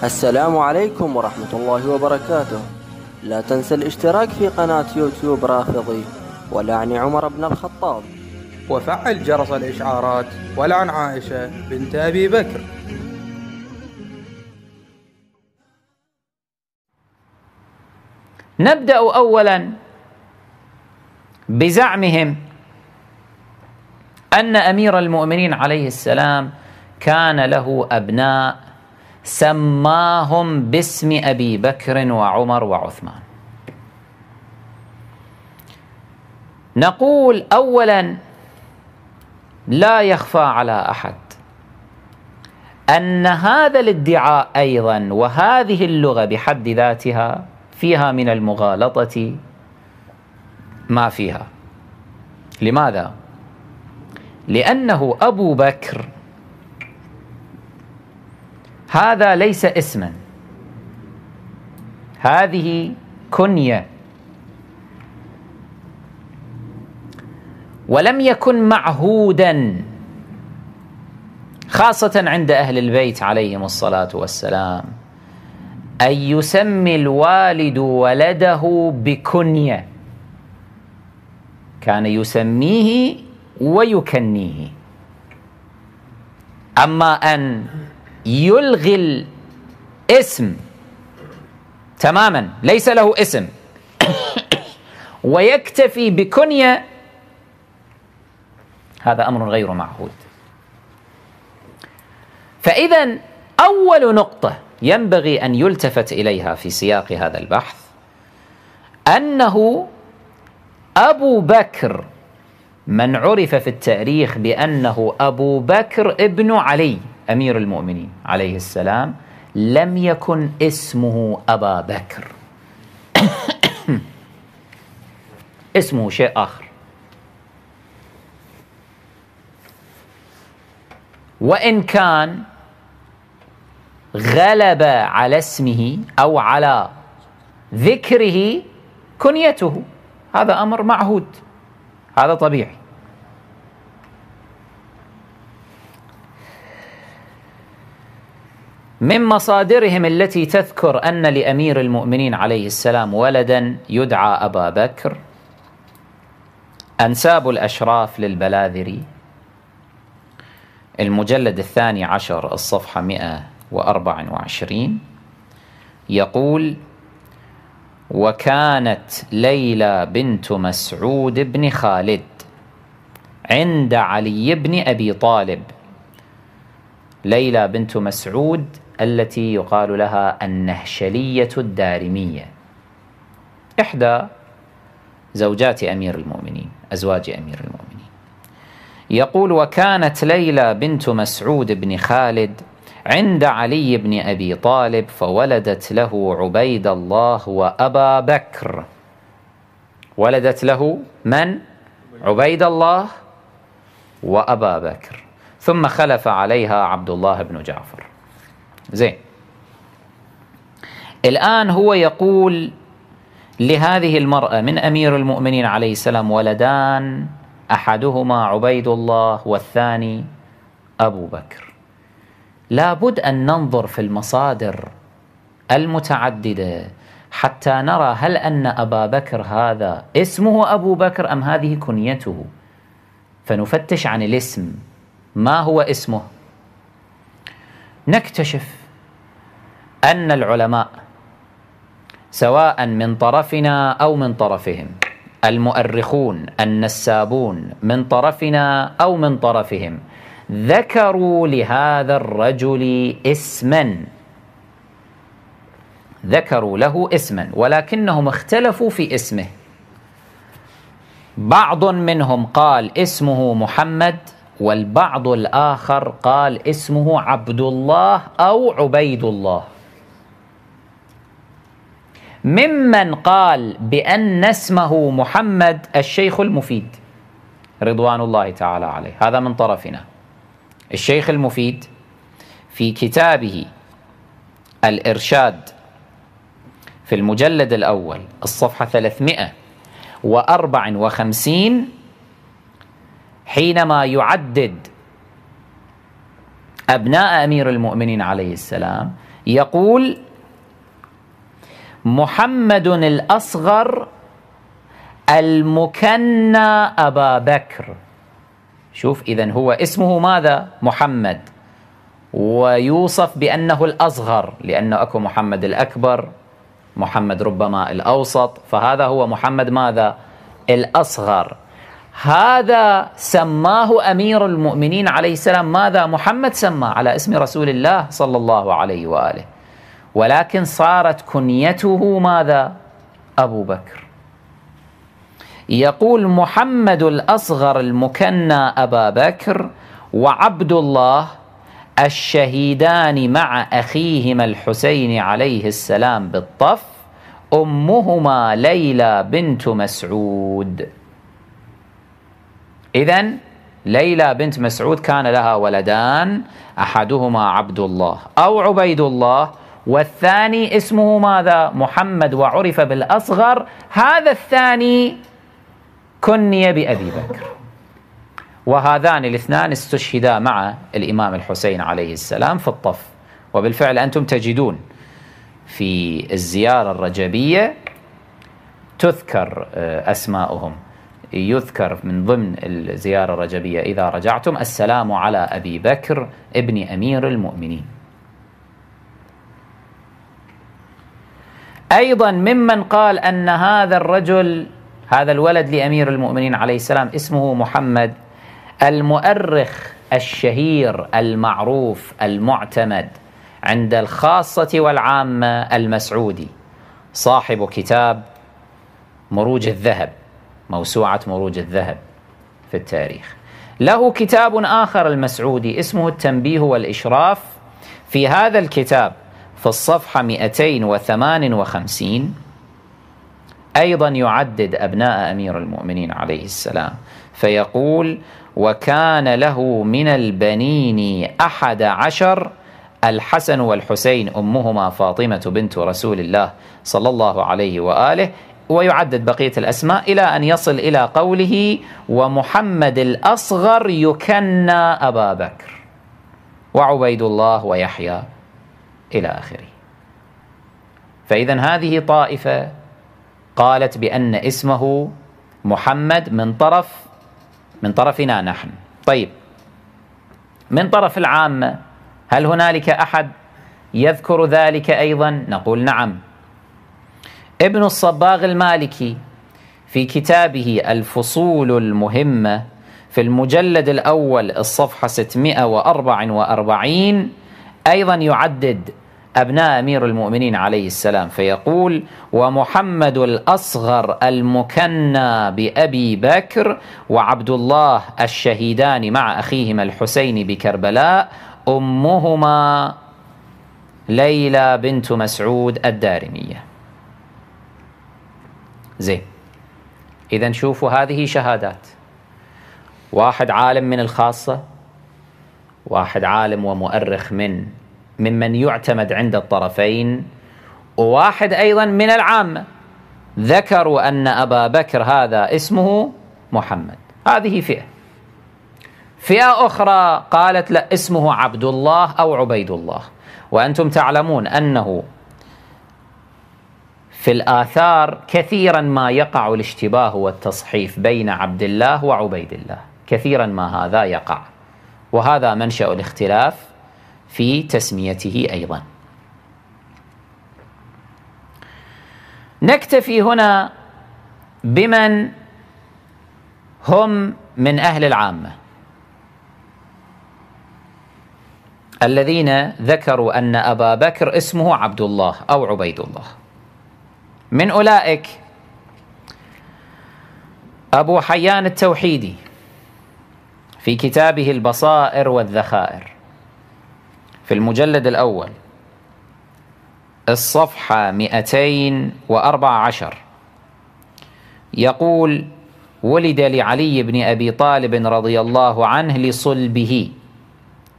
السلام عليكم ورحمة الله وبركاته لا تنسى الاشتراك في قناة يوتيوب رافضي ولعن عمر بن الخطاب وفعل جرس الإشعارات ولعن عائشة بنت أبي بكر نبدأ أولا بزعمهم أن أمير المؤمنين عليه السلام كان له أبناء سماهم باسم أبي بكر وعمر وعثمان نقول أولا لا يخفى على أحد أن هذا الادعاء أيضا وهذه اللغة بحد ذاتها فيها من المغالطة ما فيها لماذا؟ لأنه أبو بكر هذا ليس اسما هذه كنيه ولم يكن معهودا خاصه عند اهل البيت عليهم الصلاه والسلام ان يسمي الوالد ولده بكنيه كان يسميه ويكنيه اما ان يلغي الاسم تماما ليس له اسم ويكتفي بكنية هذا أمر غير معهود فإذا أول نقطة ينبغي أن يلتفت إليها في سياق هذا البحث أنه أبو بكر من عرف في التاريخ بأنه أبو بكر ابن علي أمير المؤمنين عليه السلام لم يكن اسمه أبا بكر اسمه شيء آخر وإن كان غلب على اسمه أو على ذكره كنيته هذا أمر معهود هذا طبيعي من مصادرهم التي تذكر أن لأمير المؤمنين عليه السلام ولدا يدعى أبا بكر أنساب الأشراف للبلاذري المجلد الثاني عشر الصفحة 124 يقول وكانت ليلى بنت مسعود بن خالد عند علي بن أبي طالب ليلى بنت مسعود التي يقال لها النهشلية الدارمية إحدى زوجات أمير المؤمنين أزواج أمير المؤمنين يقول وكانت ليلى بنت مسعود بن خالد عند علي بن أبي طالب فولدت له عبيد الله وأبا بكر ولدت له من؟ عبيد الله وأبا بكر ثم خلف عليها عبد الله بن جعفر زين الآن هو يقول لهذه المرأة من أمير المؤمنين عليه السلام ولدان أحدهما عبيد الله والثاني أبو بكر لابد أن ننظر في المصادر المتعددة حتى نرى هل أن أبا بكر هذا اسمه أبو بكر أم هذه كنيته فنفتش عن الاسم ما هو اسمه نكتشف أن العلماء سواء من طرفنا أو من طرفهم المؤرخون النسابون من طرفنا أو من طرفهم ذكروا لهذا الرجل اسما ذكروا له اسما ولكنهم اختلفوا في اسمه بعض منهم قال اسمه محمد والبعض الآخر قال اسمه عبد الله أو عبيد الله ممن قال بأن اسمه محمد الشيخ المفيد رضوان الله تعالى عليه هذا من طرفنا الشيخ المفيد في كتابه الإرشاد في المجلد الأول الصفحة 354 حينما يعدد أبناء أمير المؤمنين عليه السلام يقول محمد الأصغر المكنى أبا بكر شوف إذا هو اسمه ماذا محمد ويوصف بأنه الأصغر لأنه أكو محمد الأكبر محمد ربما الأوسط فهذا هو محمد ماذا الأصغر هذا سماه أمير المؤمنين عليه السلام ماذا محمد سماه على اسم رسول الله صلى الله عليه وآله ولكن صارت كنيته ماذا أبو بكر يقول محمد الأصغر المكنى أبا بكر وعبد الله الشهيدان مع أخيهما الحسين عليه السلام بالطف أمهما ليلى بنت مسعود إذا ليلى بنت مسعود كان لها ولدان أحدهما عبد الله أو عبيد الله والثاني اسمه ماذا محمد وعرف بالأصغر هذا الثاني كني بأبي بكر وهذان الاثنان استشهدا مع الإمام الحسين عليه السلام في الطف وبالفعل أنتم تجدون في الزيارة الرجبية تذكر آه، أسماؤهم يذكر من ضمن الزيارة الرجبية إذا رجعتم السلام على أبي بكر ابن أمير المؤمنين أيضا ممن قال أن هذا الرجل هذا الولد لأمير المؤمنين عليه السلام اسمه محمد المؤرخ الشهير المعروف المعتمد عند الخاصة والعامة المسعودي صاحب كتاب مروج الذهب موسوعة مروج الذهب في التاريخ له كتاب آخر المسعودي اسمه التنبيه والإشراف في هذا الكتاب في الصفحة 258 أيضا يعدد أبناء أمير المؤمنين عليه السلام فيقول وكان له من البنين أحد عشر الحسن والحسين أمهما فاطمة بنت رسول الله صلى الله عليه وآله ويعدد بقية الأسماء إلى أن يصل إلى قوله ومحمد الأصغر يكنى أبا بكر وعبيد الله ويحيى إلى آخره فإذا هذه طائفة قالت بأن اسمه محمد من طرف من طرفنا نحن طيب من طرف العامة هل هنالك أحد يذكر ذلك أيضا نقول نعم ابن الصباغ المالكي في كتابه الفصول المهمة في المجلد الأول الصفحة 644 أيضا يعدد أبناء أمير المؤمنين عليه السلام فيقول ومحمد الأصغر المكنى بأبي بكر وعبد الله الشهيدان مع أخيهما الحسين بكربلاء أمهما ليلى بنت مسعود الدارمية زين إذا شوفوا هذه شهادات واحد عالم من الخاصة واحد عالم ومؤرخ من ممن يعتمد عند الطرفين وواحد أيضا من العامة ذكروا أن أبا بكر هذا اسمه محمد هذه فئة فئة أخرى قالت لا اسمه عبد الله أو عبيد الله وأنتم تعلمون أنه في الآثار كثيرا ما يقع الاشتباه والتصحيف بين عبد الله وعبيد الله كثيرا ما هذا يقع وهذا منشأ الاختلاف في تسميته أيضا نكتفي هنا بمن هم من أهل العامة الذين ذكروا أن أبا بكر اسمه عبد الله أو عبيد الله من أولئك أبو حيان التوحيدي في كتابه البصائر والذخائر في المجلد الأول الصفحة 214 يقول ولد لعلي بن أبي طالب رضي الله عنه لصلبه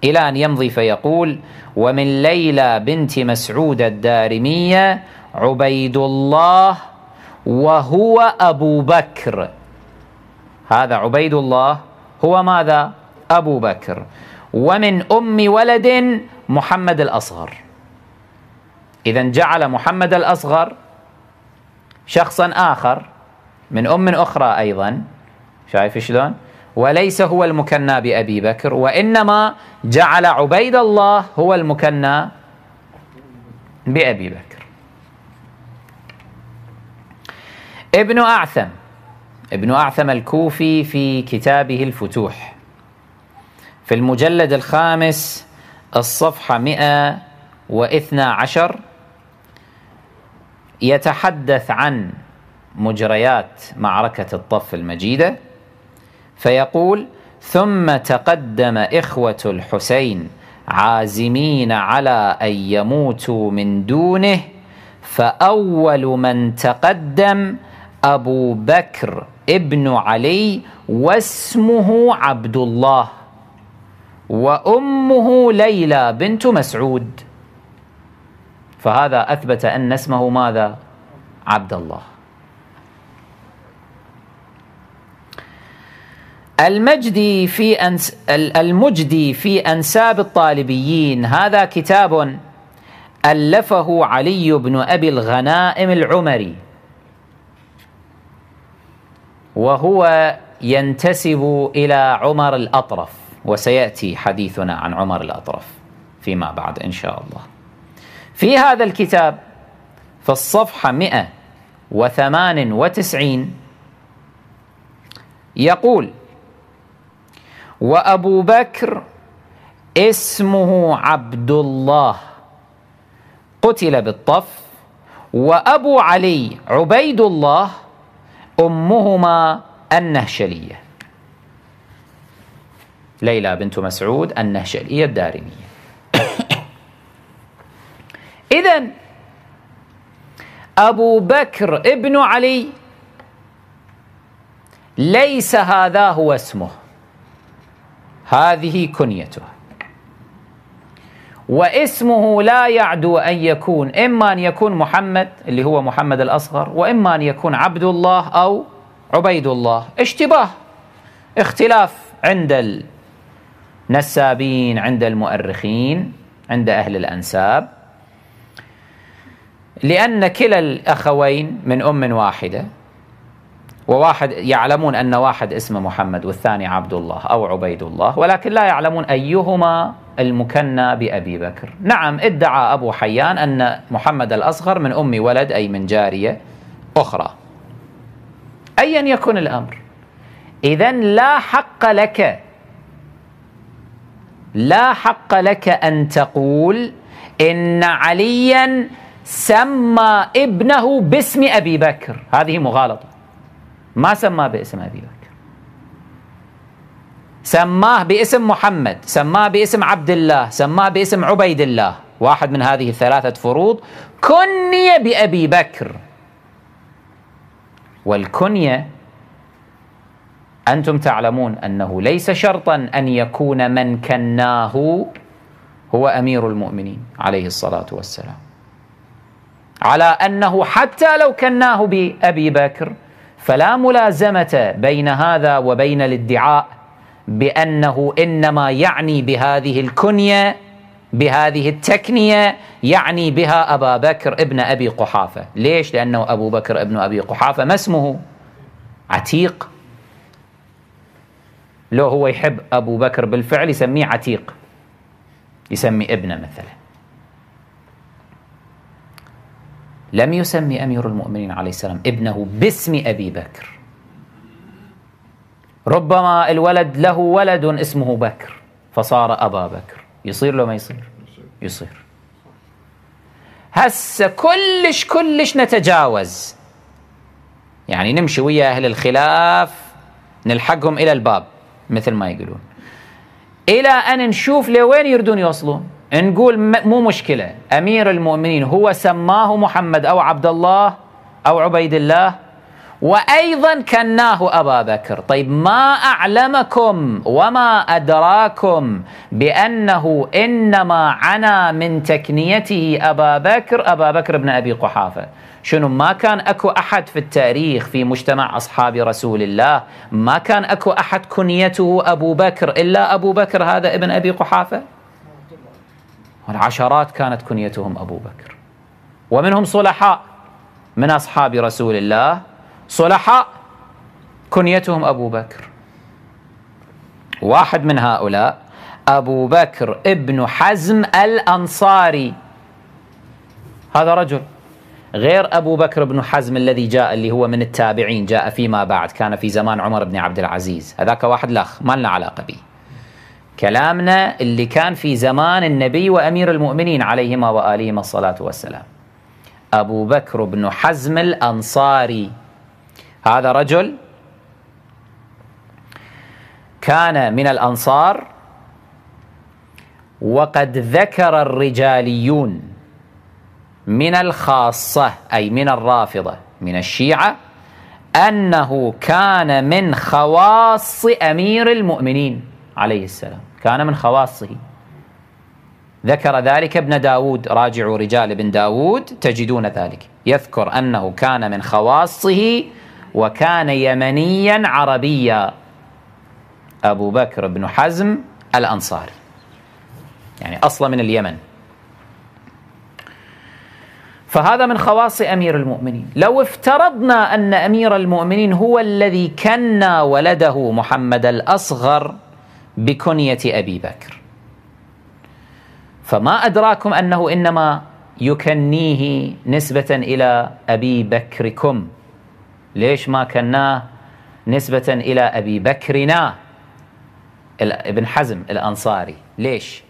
إلى أن يمضي فيقول ومن ليلى بنت مسعود الدارمية عبيد الله وهو أبو بكر هذا عبيد الله هو ماذا؟ أبو بكر ومن أم ولد محمد الأصغر إذا جعل محمد الأصغر شخصا آخر من أم أخرى أيضا شايف شلون وليس هو المكنى بأبي بكر وإنما جعل عبيد الله هو المكنى بأبي بكر ابن أعثم ابن أعثم الكوفي في كتابه الفتوح في المجلد الخامس الصفحة 112 يتحدث عن مجريات معركة الطف المجيدة فيقول ثم تقدم إخوة الحسين عازمين على أن يموتوا من دونه فأول من تقدم أبو بكر ابن علي واسمه عبد الله وأمه ليلى بنت مسعود فهذا أثبت أن اسمه ماذا؟ عبد الله المجدي في أنس المجدي في أنساب الطالبيين هذا كتاب ألفه علي بن أبي الغنائم العمري وهو ينتسب إلى عمر الأطرف وسياتي حديثنا عن عمر الاطرف فيما بعد ان شاء الله. في هذا الكتاب في الصفحه 198 يقول: وابو بكر اسمه عبد الله قتل بالطف وابو علي عبيد الله امهما النهشليه ليلى بنت مسعود النهشلية الدارمية إذا أبو بكر ابن علي ليس هذا هو اسمه هذه كنيته واسمه لا يعدو أن يكون إما أن يكون محمد اللي هو محمد الأصغر وإما أن يكون عبد الله أو عبيد الله اشتباه اختلاف عند نسابين عند المؤرخين عند أهل الأنساب لأن كلا الأخوين من أم واحدة وواحد يعلمون أن واحد اسمه محمد والثاني عبد الله أو عبيد الله ولكن لا يعلمون أيهما المكنى بأبي بكر نعم ادعى أبو حيان أن محمد الأصغر من أم ولد أي من جارية أخرى أيا يكن الأمر إذا لا حق لك لا حق لك أن تقول إن عليا سمى ابنه باسم أبي بكر هذه مغالطة ما سماه باسم أبي بكر سماه باسم محمد سماه باسم عبد الله سماه باسم عبيد الله واحد من هذه الثلاثة فروض كني بأبي بكر والكنية أنتم تعلمون أنه ليس شرطا أن يكون من كناه هو أمير المؤمنين عليه الصلاة والسلام على أنه حتى لو كناه بأبي بكر فلا ملازمة بين هذا وبين الادعاء بأنه إنما يعني بهذه الكنية بهذه التكنية يعني بها أبا بكر ابن أبي قحافة ليش؟ لأنه أبو بكر ابن أبي قحافة ما اسمه؟ عتيق لو هو يحب أبو بكر بالفعل يسميه عتيق يسمي ابنه مثلا لم يسمي أمير المؤمنين عليه السلام ابنه باسم أبي بكر ربما الولد له ولد اسمه بكر فصار أبا بكر يصير لو ما يصير يصير هسه كلش كلش نتجاوز يعني نمشي ويا أهل الخلاف نلحقهم إلى الباب مثل ما يقولون الى ان نشوف لوين يردون يوصلون نقول مو مشكله امير المؤمنين هو سماه محمد او عبد الله او عبيد الله وأيضا كناه أبا بكر طيب ما أعلمكم وما أدراكم بأنه إنما عنا من تكنيته أبا بكر أبا بكر بن أبي قحافة شنو ما كان أكو أحد في التاريخ في مجتمع أصحاب رسول الله ما كان أكو أحد كنيته أبو بكر إلا أبو بكر هذا ابن أبي قحافة والعشرات كانت كنيتهم أبو بكر ومنهم صلحاء من أصحاب رسول الله صلحاء كنيتهم أبو بكر واحد من هؤلاء أبو بكر ابن حزم الأنصاري هذا رجل غير أبو بكر بن حزم الذي جاء اللي هو من التابعين جاء فيما بعد كان في زمان عمر بن عبد العزيز هذاك واحد لخ ما لنا علاقة به كلامنا اللي كان في زمان النبي وأمير المؤمنين عليهما وآلهما الصلاة والسلام أبو بكر بن حزم الأنصاري هذا رجل كان من الأنصار وقد ذكر الرجاليون من الخاصة أي من الرافضة من الشيعة أنه كان من خواص أمير المؤمنين عليه السلام كان من خواصه ذكر ذلك ابن داود راجعوا رجال ابن داود تجدون ذلك يذكر أنه كان من خواصه وكان يمنيا عربيا أبو بكر بن حزم الأنصاري يعني أصلا من اليمن فهذا من خواص امير المؤمنين، لو افترضنا ان امير المؤمنين هو الذي كنى ولده محمد الاصغر بكنيه ابي بكر. فما ادراكم انه انما يكنيه نسبه الى ابي بكركم ليش ما كناه نسبة إلى أبي بكرنا ابن حزم الأنصاري ليش؟